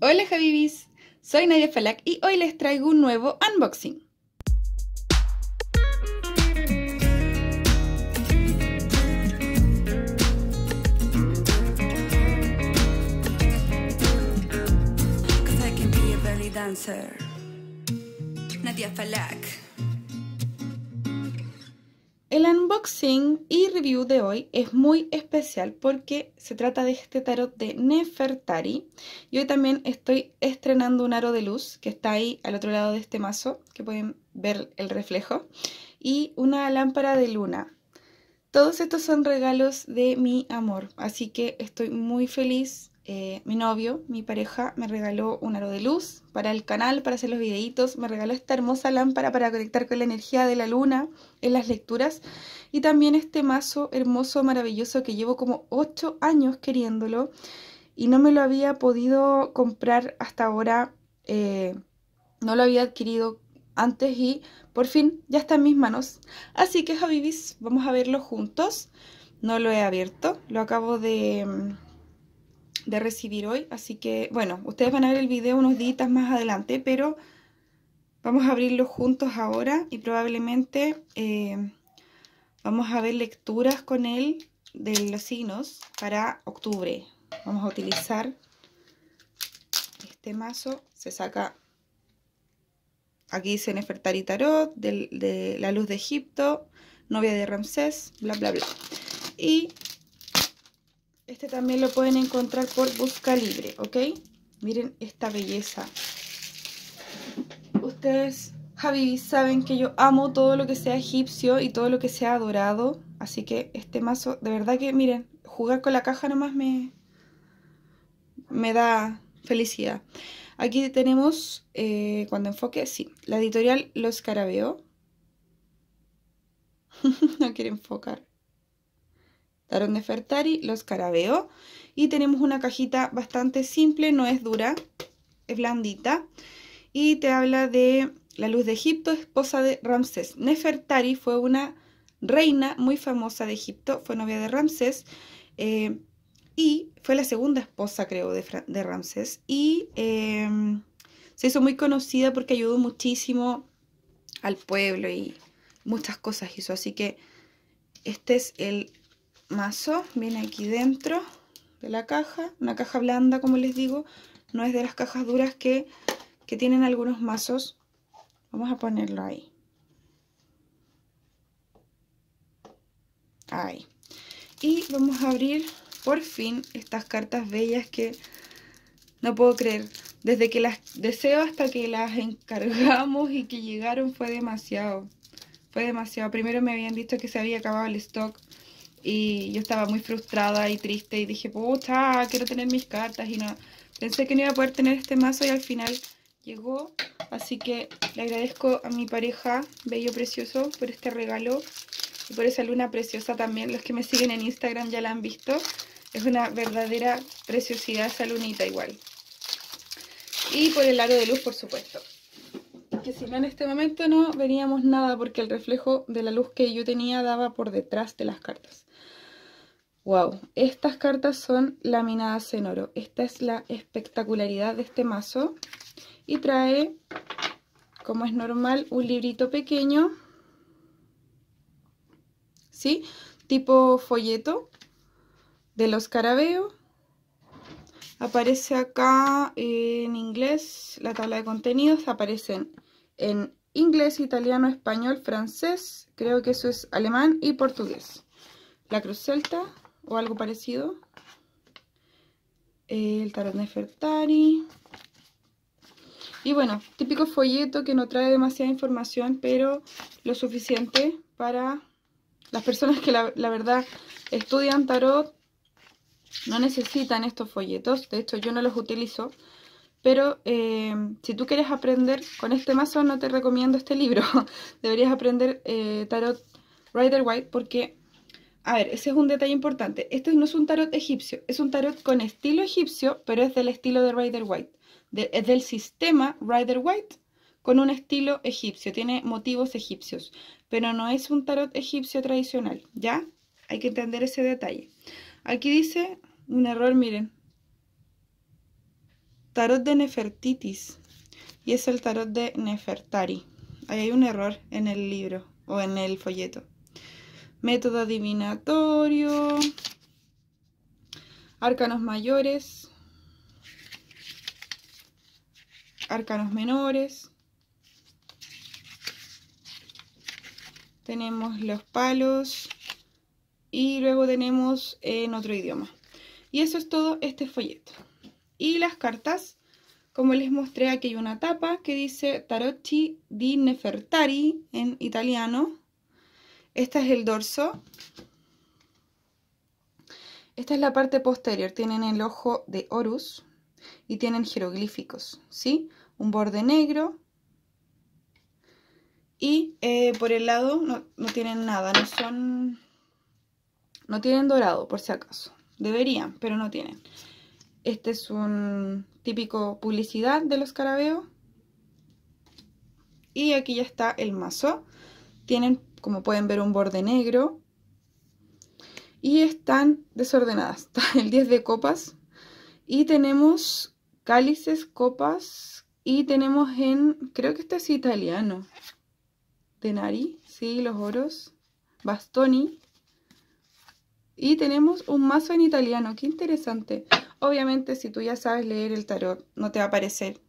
Hola Javibis, soy Nadia Falak y hoy les traigo un nuevo unboxing. Nadia Falak. El unboxing y review de hoy es muy especial porque se trata de este tarot de Nefertari y hoy también estoy estrenando un aro de luz que está ahí al otro lado de este mazo que pueden ver el reflejo y una lámpara de luna todos estos son regalos de mi amor, así que estoy muy feliz. Eh, mi novio, mi pareja, me regaló un aro de luz para el canal, para hacer los videitos, me regaló esta hermosa lámpara para conectar con la energía de la luna en las lecturas y también este mazo hermoso, maravilloso que llevo como 8 años queriéndolo y no me lo había podido comprar hasta ahora, eh, no lo había adquirido antes y por fin ya está en mis manos. Así que Javibis, vamos a verlo juntos. No lo he abierto, lo acabo de, mm, de recibir hoy. Así que, bueno, ustedes van a ver el video unos días más adelante, pero vamos a abrirlo juntos ahora y probablemente eh, vamos a ver lecturas con él de los signos para octubre. Vamos a utilizar este mazo, se saca Aquí dice Nefertari Tarot, de, La Luz de Egipto, Novia de Ramsés, bla, bla, bla. Y este también lo pueden encontrar por Busca Libre, ¿ok? Miren esta belleza. Ustedes, Javi, saben que yo amo todo lo que sea egipcio y todo lo que sea dorado. Así que este mazo, de verdad que, miren, jugar con la caja nomás me, me da felicidad. Aquí tenemos, eh, cuando enfoque, sí, la editorial Los Carabeo. no quiere enfocar. Tarón de Los Carabeo. Y tenemos una cajita bastante simple, no es dura, es blandita. Y te habla de la luz de Egipto, esposa de Ramsés. Nefertari fue una reina muy famosa de Egipto, fue novia de Ramsés. Eh, y fue la segunda esposa, creo, de, Ramsés. Y em, se hizo muy conocida porque ayudó muchísimo al pueblo y muchas cosas hizo. Así que este es el mazo. Viene aquí dentro de la caja. Una caja blanda, como les digo. No es de las cajas duras que, que tienen algunos mazos. Vamos a ponerlo ahí. Ahí. Y vamos a abrir por fin estas cartas bellas que no puedo creer. Desde que las deseo hasta que las encargamos y que llegaron fue demasiado. Fue demasiado. Primero me habían dicho que se había acabado el stock y yo estaba muy frustrada y triste y dije, puta, quiero tener mis cartas y no. Pensé que no iba a poder tener este mazo y al final llegó. Así que le agradezco a mi pareja, bello precioso, por este regalo y por esa luna preciosa también. Los que me siguen en Instagram ya la han visto. Es una verdadera preciosidad esa lunita igual. Y por el lado de luz, por supuesto. Que si no en este momento no veríamos nada porque el reflejo de la luz que yo tenía daba por detrás de las cartas. Wow, estas cartas son laminadas en oro. Esta es la espectacularidad de este mazo. Y trae, como es normal, un librito pequeño. ¿Sí? Tipo folleto de los carabeos. Aparece acá en inglés la tabla de contenidos, aparecen en inglés, italiano, español, francés, creo que eso es alemán y portugués. La cruz celta o algo parecido. El tarot Nefertari. Y bueno, típico folleto que no trae demasiada información, pero lo suficiente para las personas que la verdad estudian tarot no necesitan estos folletos, de hecho yo no los utilizo, pero eh, si tú quieres aprender con este mazo no te recomiendo este libro. Deberías aprender eh, tarot Rider White porque, a ver, ese es un detalle importante. Este no es un tarot egipcio, es un tarot con estilo egipcio, pero es del estilo de Rider White. es del sistema Rider White con un estilo egipcio, tiene motivos egipcios, pero no es un tarot egipcio tradicional, ¿ya? Hay que entender ese detalle. Aquí dice un error, miren. Tarot de Nefertitis. Y es el tarot de Nefertari. Ahí hay un error en el libro o en el folleto. Método adivinatorio. Arcanos mayores. Arcanos menores. Tenemos los palos. Y luego tenemos en otro idioma. Y eso es todo este folleto. Y las cartas, como les mostré, aquí hay una tapa que dice Tarocchi di Nefertari en italiano. Este es el dorso. Esta es la parte posterior, tienen el ojo de Horus y tienen jeroglíficos, ¿sí? Un borde negro y eh, por el lado no, no tienen nada, no son... no tienen dorado por si acaso. Deberían, pero no tienen. Este es un típico publicidad de los carabeos. Y aquí ya está el mazo. Tienen, como pueden ver, un borde negro. Y están desordenadas. Está el 10 de copas. Y tenemos cálices, copas. Y tenemos en, creo que este es italiano. Denari, sí, los oros. Bastoni. Y tenemos un mazo en italiano, qué interesante. Obviamente si tú ya sabes leer el tarot, no te va a parecer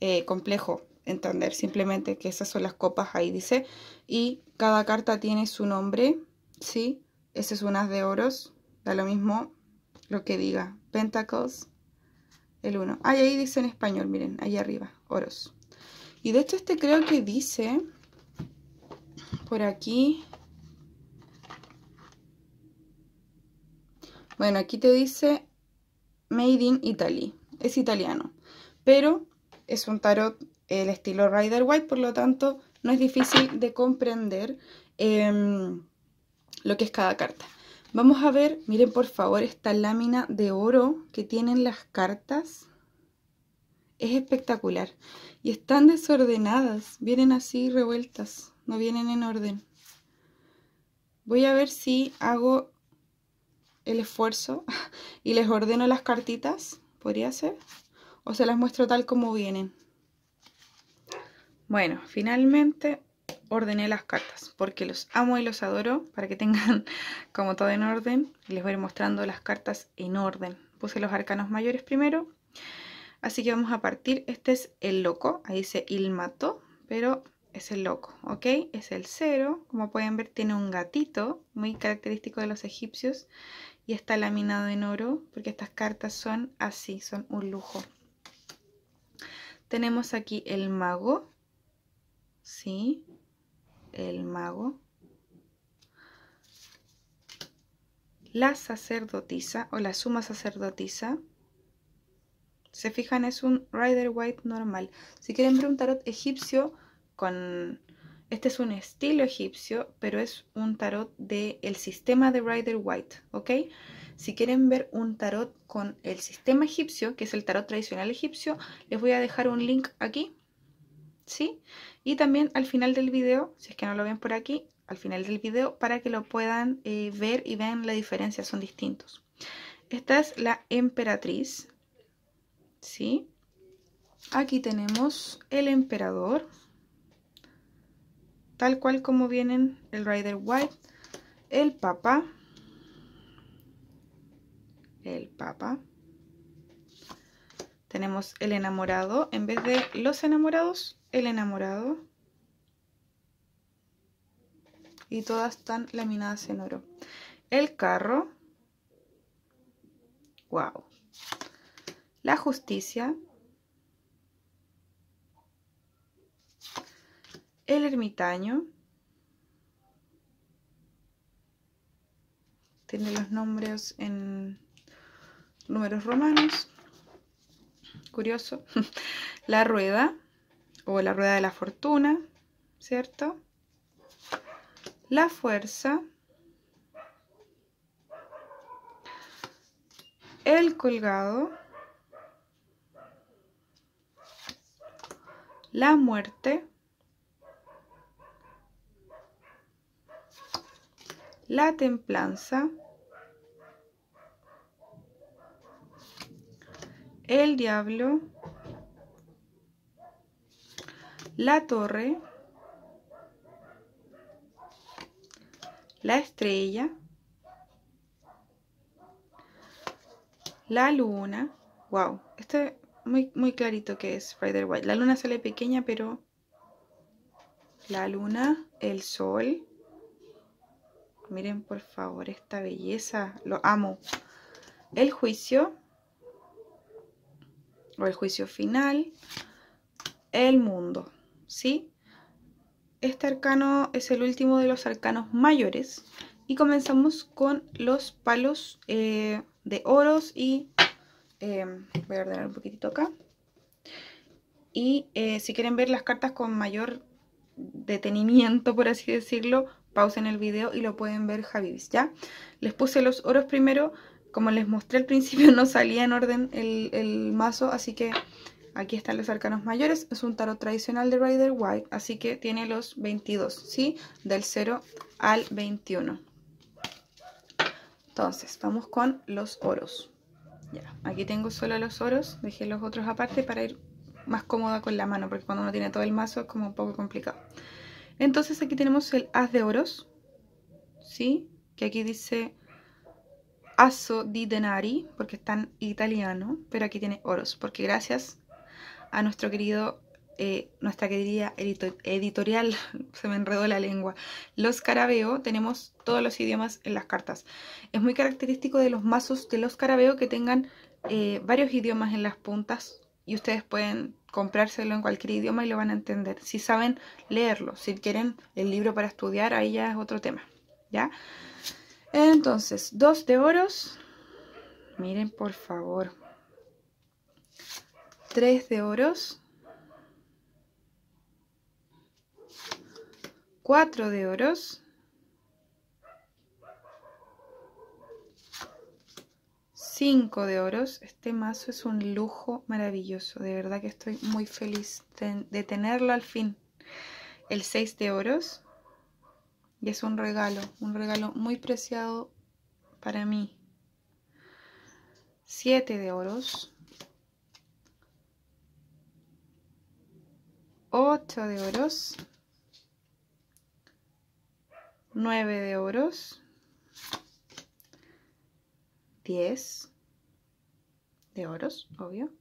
eh, complejo entender, simplemente que esas son las copas, ahí dice. Y cada carta tiene su nombre, ¿sí? Ese es un de oros, da lo mismo lo que diga. Pentacles, el 1. ahí ahí dice en español, miren, ahí arriba, oros. Y de hecho este creo que dice, por aquí, Bueno, aquí te dice Made in Italy. Es italiano. Pero es un tarot el estilo Rider White, por lo tanto no es difícil de comprender em, lo que es cada carta. Vamos a ver, miren por favor, esta lámina de oro que tienen las cartas. Es espectacular. Y están desordenadas, vienen así revueltas, no vienen en orden. Voy a ver si hago el esfuerzo y les ordeno las cartitas, podría ser, o se las muestro tal como vienen. Bueno, finalmente ordené las cartas porque los amo y los adoro para que tengan como todo en orden. Les voy a ir mostrando las cartas en orden. Puse los arcanos mayores primero. Así que vamos a partir. Este es el loco. Ahí dice ilmato, pero es el loco, ¿ok? Es el cero. Como pueden ver tiene un gatito muy característico de los egipcios y está laminado en oro porque estas cartas son así, son un lujo. Tenemos aquí el mago, ¿sí? El mago. La sacerdotisa o la suma sacerdotisa. Se fijan, es un Rider White normal. Si quieren ver un tarot egipcio con este es un estilo egipcio, pero es un tarot del sistema de Rider White, ¿ok? Si quieren ver un tarot con el sistema egipcio, que es el tarot tradicional egipcio, les voy a dejar un link aquí, ¿sí? Y también al final del video, si es que no lo ven por aquí, al final del video, para que lo puedan eh, ver y vean la diferencia, son distintos. Esta es la emperatriz, ¿sí? Aquí tenemos el emperador, tal cual como vienen el Rider White, el Papa, el Papa. Tenemos el enamorado, en vez de los enamorados, el enamorado. Y todas están laminadas en oro. El carro. Wow. La justicia. El ermitaño tiene los nombres en números romanos. Curioso. La rueda o la rueda de la fortuna, ¿cierto? La fuerza. El colgado. La muerte. la templanza, el diablo, la torre, la estrella, la luna. Wow, este muy, muy clarito que es Rider White. La luna sale pequeña, pero la luna, el sol, Miren por favor esta belleza. Lo amo. El juicio. O el juicio final. El mundo. ¿Sí? Este arcano es el último de los arcanos mayores. Y comenzamos con los palos eh, de oros y... Em, voy a ordenar un poquitito acá. Y eh, si quieren ver las cartas con mayor detenimiento, por así decirlo, pausen el video y lo pueden ver Javibis, ¿ya? Les puse los oros primero, como les mostré al principio no salía en orden el, el mazo, así que aquí están los arcanos mayores, es un tarot tradicional de Rider White, así que tiene los 22, ¿sí? Del 0 al 21. Entonces, vamos con los oros. Ya, aquí tengo solo los oros, dejé los otros aparte para ir más cómoda con la mano, porque cuando uno tiene todo el mazo es como un poco complicado. Entonces aquí tenemos el as de oros, ¿sí? Que aquí dice aso di denari, porque está en italiano, pero aquí tiene oros, porque gracias a nuestro querido, eh, nuestra querida editorial, se me enredó la lengua, los carabeo, tenemos todos los idiomas en las cartas. Es muy característico de los mazos de los carabeo que tengan eh, varios idiomas en las puntas y ustedes pueden comprárselo en cualquier idioma y lo van a entender. Si saben leerlo, si quieren el libro para estudiar, ahí ya es otro tema, ¿ya? Entonces, dos de oros. Miren, por favor. Tres de oros. Cuatro de oros. 5 de oros. Este mazo es un lujo maravilloso. De verdad que estoy muy feliz de tenerlo al fin. El 6 de oros. Y es un regalo, un regalo muy preciado para mí. 7 de oros. 8 de oros. 9 de oros. 10 de oros, obvio.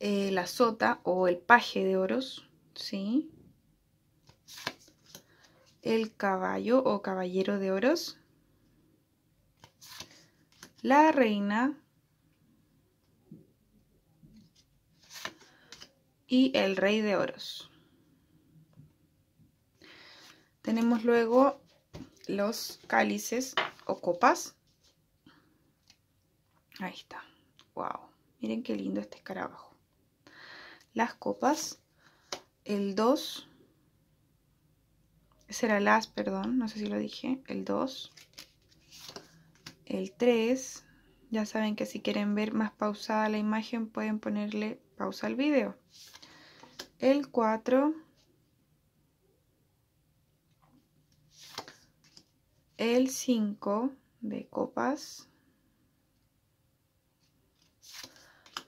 Eh, la sota o el paje de oros, ¿sí? El caballo o caballero de oros. La reina. Y el rey de oros. Tenemos luego los cálices o copas Ahí está. Wow. Miren qué lindo este escarabajo. Las copas. El 2. Ese era perdón. No sé si lo dije. El 2. El 3. Ya saben que si quieren ver más pausada la imagen pueden ponerle pausa al video. El 4. El 5 de copas.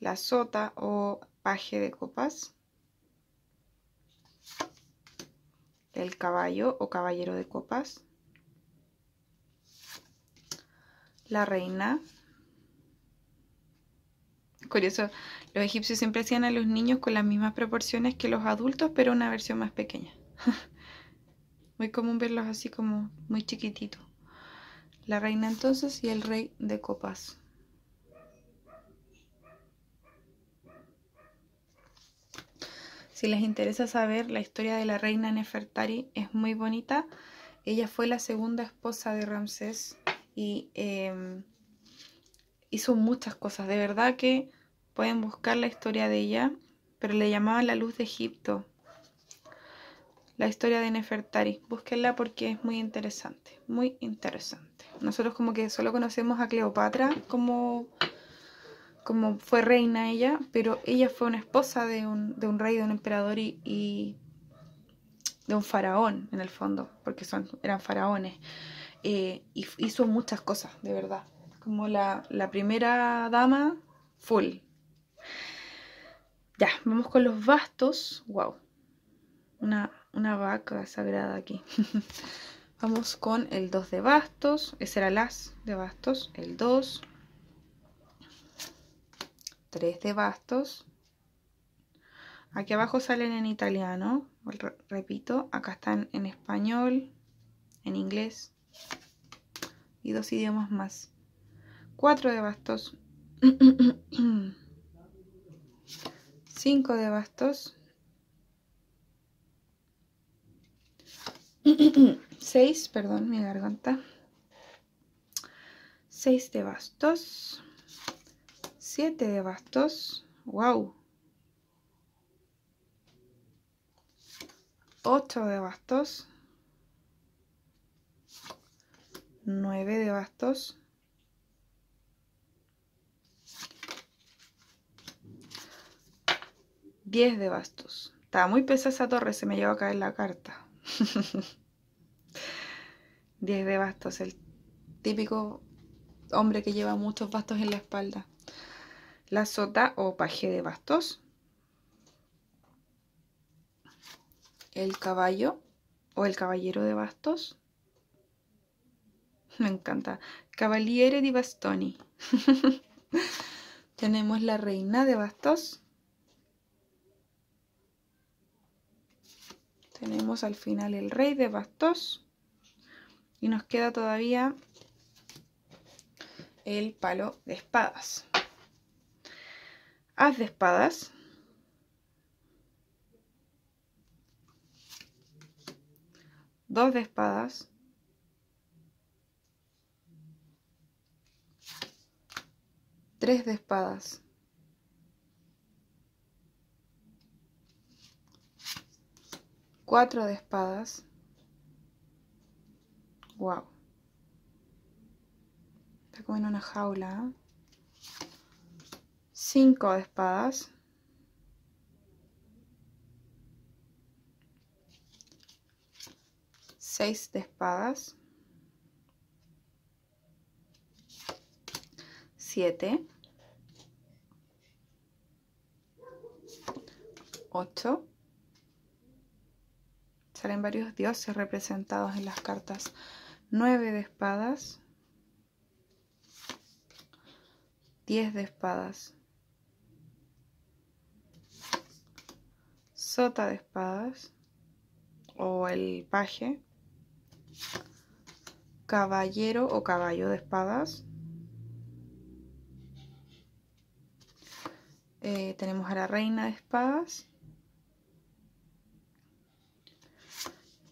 la sota o paje de copas El caballo o caballero de copas, la reina. Curioso, los egipcios siempre hacían a los niños con las mismas proporciones que los adultos, pero una versión más pequeña. muy común verlos así como muy chiquitito. La reina entonces y el rey de copas. Si les interesa saber, la historia de la reina Nefertari es muy bonita. Ella fue la segunda esposa de Ramsés y em, hizo muchas cosas. De verdad que pueden buscar la historia de ella, pero le llamaban la luz de Egipto. La historia de Nefertari. Búsquenla porque es muy interesante, muy interesante. Nosotros como que solo conocemos a Cleopatra como como fue reina ella, pero ella fue una esposa de un, rey, de un emperador y, de un faraón, en el fondo, porque son, eran faraones. Eh, y hizo muchas cosas, de verdad. Como la, primera dama, full. Ya, vamos con los bastos. Wow. Una, una vaca sagrada aquí. vamos con el 2 de bastos. Ese era las de bastos. El 2 3 de bastos. Aquí abajo salen en italiano, repito, acá están en español, en inglés y dos idiomas más. 4 de bastos. 5 de bastos. 6, perdón, mi garganta. 6 de bastos. 7 de bastos. ¡Wow! 8 de bastos. 9 de bastos. 10 de bastos. Estaba muy pesada esa torre, se me llevó a caer la carta. 10 de bastos, el típico hombre que lleva muchos bastos en la espalda la sota o paje de bastos, el caballo o el caballero de bastos. Me encanta. Cavaliere di bastoni. Tenemos la reina de bastos. Tenemos al final el rey de bastos. Y nos queda todavía el palo de espadas haz de espadas. Dos de espadas. Tres de espadas. Cuatro de espadas. Wow. Está como en una jaula. 5 de espadas 6 de espadas 7 8 salen varios dioses representados en las cartas 9 de espadas 10 de espadas sota de espadas o el paje, caballero o caballo de espadas. Eh, tenemos a la reina de espadas.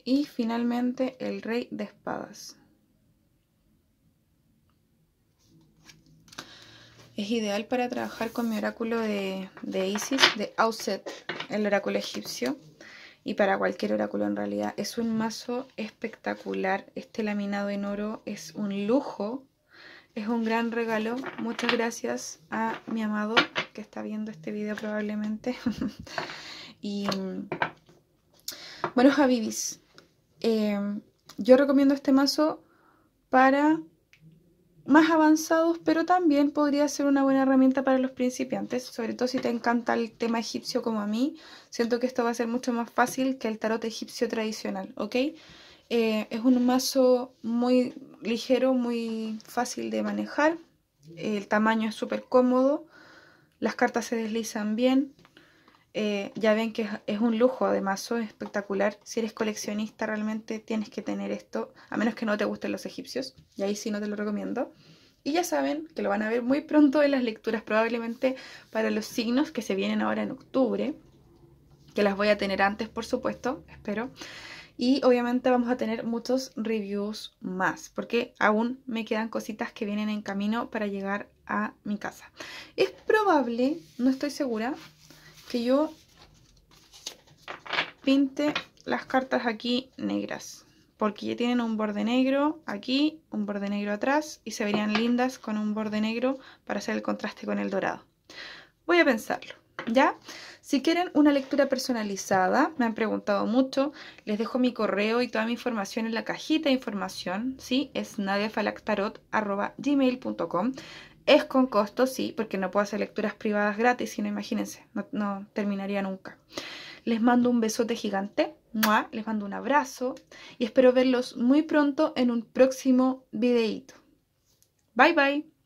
Y finalmente el rey de espadas. Es ideal para trabajar con mi oráculo de, de Isis de Auset el oráculo egipcio y para cualquier oráculo en realidad. Es un mazo espectacular. Este laminado en oro es un lujo, es un gran regalo. Muchas gracias a mi amado que está viendo este video probablemente. y mm, bueno, Javibis, eh, yo recomiendo este mazo para más avanzados, pero también podría ser una buena herramienta para los principiantes, sobre todo si te encanta el tema egipcio como a mí. Siento que esto va a ser mucho más fácil que el tarot egipcio tradicional, ¿ok? Eh, es un mazo muy ligero, muy fácil de manejar, el tamaño es súper cómodo, las cartas se deslizan bien, eh, ya ven que es, un lujo, además, es espectacular. Si eres coleccionista, realmente tienes que tener esto, a menos que no te gusten los egipcios, y ahí sí no te lo recomiendo. Y ya saben que lo van a ver muy pronto en las lecturas, probablemente para los signos que se vienen ahora en octubre, que las voy a tener antes, por supuesto, espero. Y obviamente vamos a tener muchos reviews más, porque aún me quedan cositas que vienen en camino para llegar a mi casa. Es probable, no estoy segura, que yo pinte las cartas aquí negras porque ya tienen un borde negro aquí, un borde negro atrás y se verían lindas con un borde negro para hacer el contraste con el dorado. Voy a pensarlo, ¿ya? Si quieren una lectura personalizada, me han preguntado mucho, les dejo mi correo y toda mi información en la cajita de información, ¿sí? Es nadiafalactarot.gmail.com es con costo, sí, porque no puedo hacer lecturas privadas gratis, sino imagínense, no, terminaría nunca. Les mando un besote gigante, les mando un abrazo y espero verlos muy pronto en un próximo videíto. Bye bye.